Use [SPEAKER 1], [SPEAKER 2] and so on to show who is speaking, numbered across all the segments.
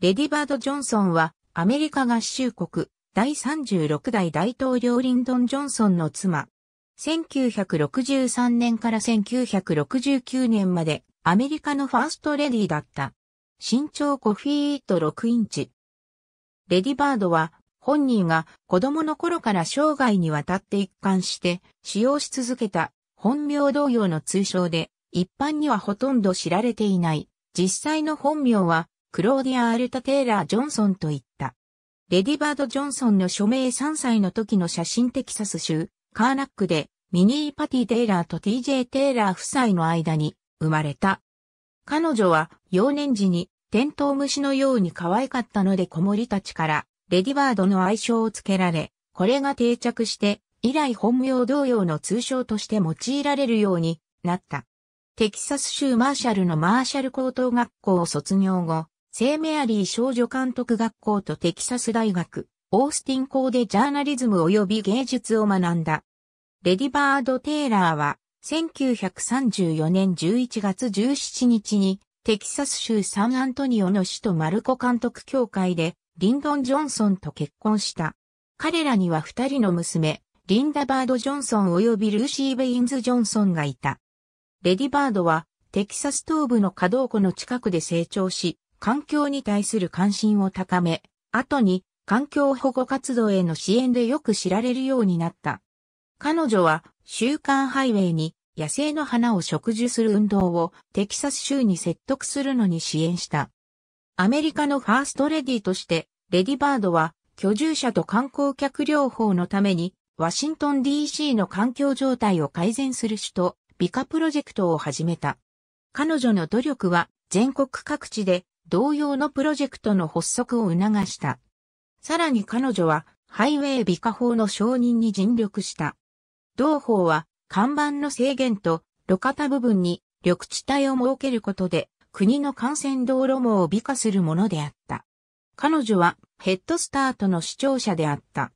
[SPEAKER 1] レディバード・ジョンソンは、アメリカ合衆国、第36代大統領リンドン・ジョンソンの妻。1963年から1969年まで、アメリカのファーストレディだった。身長5フィート6インチ。レディバードは、本人が子供の頃から生涯にわたって一貫して使用し続けた本名同様の通称で、一般にはほとんど知られていない。実際の本名はクローディア・アルタ・テイラー・ジョンソンといった。レディバード・ジョンソンの署名3歳の時の写真テキサス州、カーナックで、ミニー・パティ・テイラーと TJ・ テイラー夫妻の間に生まれた。彼女は幼年時にテントウムシのように可愛かったので子守たちからレディバードの愛称をつけられ、これが定着して以来本名同様の通称として用いられるようになった。テキサス州マーシャルのマーシャル高等学校を卒業後、聖メアリー少女監督学校とテキサス大学、オースティン校でジャーナリズム及び芸術を学んだ。レディバード・テイラーは、1934年11月17日に、テキサス州サンアントニオの首都マルコ監督協会で、リンドン・ジョンソンと結婚した。彼らには二人の娘、リンダ・バード・ジョンソン及びルーシー・ベインズ・ジョンソンがいた。レディバードは、テキサス東部の稼働湖の近くで成長し、環境に対する関心を高め、後に環境保護活動への支援でよく知られるようになった。彼女は週刊ハイウェイに野生の花を植樹する運動をテキサス州に説得するのに支援した。アメリカのファーストレディとして、レディバードは居住者と観光客療法のためにワシントン DC の環境状態を改善する首都、美化プロジェクトを始めた。彼女の努力は全国各地で同様のプロジェクトの発足を促した。さらに彼女は、ハイウェイ美化法の承認に尽力した。同法は、看板の制限と、路肩部分に緑地帯を設けることで、国の幹線道路網を美化するものであった。彼女は、ヘッドスタートの視聴者であった。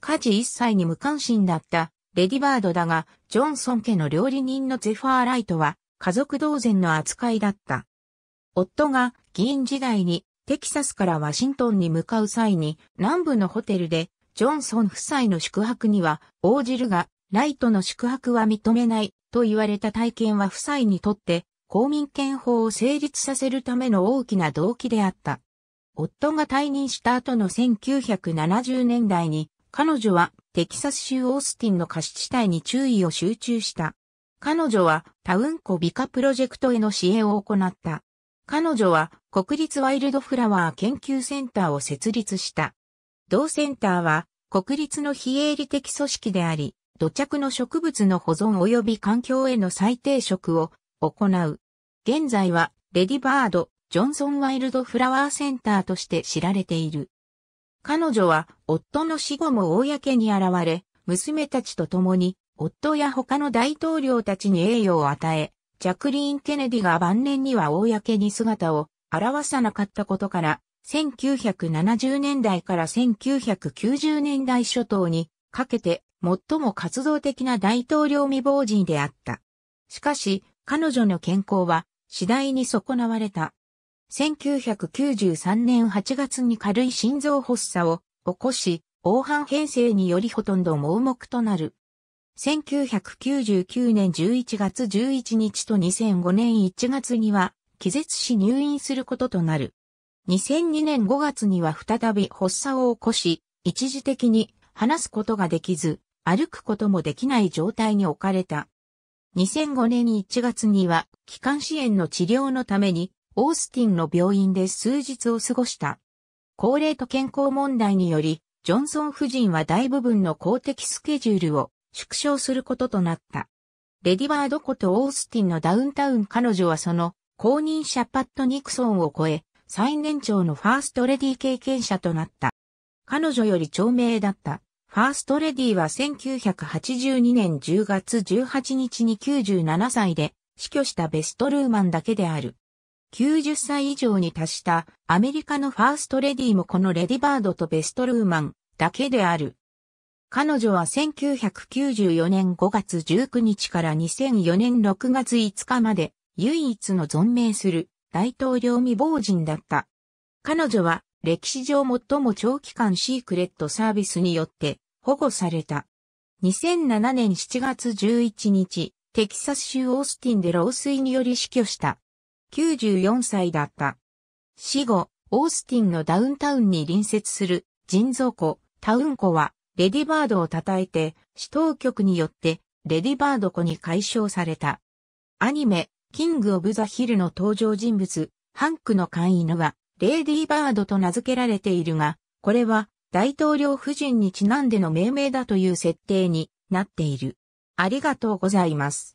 [SPEAKER 1] 家事一切に無関心だった、レディバードだが、ジョンソン家の料理人のゼファーライトは、家族同然の扱いだった。夫が議員時代にテキサスからワシントンに向かう際に南部のホテルでジョンソン夫妻の宿泊には応じるがライトの宿泊は認めないと言われた体験は夫妻にとって公民権法を成立させるための大きな動機であった。夫が退任した後の1970年代に彼女はテキサス州オースティンの貸し地帯に注意を集中した。彼女はタウンコ美化プロジェクトへの支援を行った。彼女は国立ワイルドフラワー研究センターを設立した。同センターは国立の非営利的組織であり、土着の植物の保存及び環境への再定職を行う。現在はレディバード、ジョンソンワイルドフラワーセンターとして知られている。彼女は夫の死後も公に現れ、娘たちと共に夫や他の大統領たちに栄誉を与え、ジャクリーン・ケネディが晩年には公に姿を現さなかったことから、1970年代から1990年代初頭にかけて最も活動的な大統領未亡人であった。しかし、彼女の健康は次第に損なわれた。1993年8月に軽い心臓発作を起こし、黄斑変性によりほとんど盲目となる。1999年11月11日と2005年1月には、気絶し入院することとなる。2002年5月には再び発作を起こし、一時的に話すことができず、歩くこともできない状態に置かれた。2005年1月には、気管支炎の治療のために、オースティンの病院で数日を過ごした。高齢と健康問題により、ジョンソン夫人は大部分の公的スケジュールを縮小することとなった。レディバードことオースティンのダウンタウン彼女はその公認者パット・ニクソンを超え、最年長のファーストレディ経験者となった。彼女より長命だった。ファーストレディは1982年10月18日に97歳で死去したベストルーマンだけである。90歳以上に達したアメリカのファーストレディもこのレディバードとベストルーマンだけである。彼女は1994年5月19日から2004年6月5日まで唯一の存命する大統領未亡人だった。彼女は歴史上最も長期間シークレットサービスによって保護された。2007年7月11日、テキサス州オースティンで老衰により死去した。94歳だった。死後、オースティンのダウンタウンに隣接する人造湖、タウン湖はレディバードを叩いて、市当局によって、レディバード子に解消された。アニメ、キング・オブ・ザ・ヒルの登場人物、ハンクの飼い犬は、レディバードと名付けられているが、これは、大統領夫人にちなんでの命名だという設定になっている。ありがとうございます。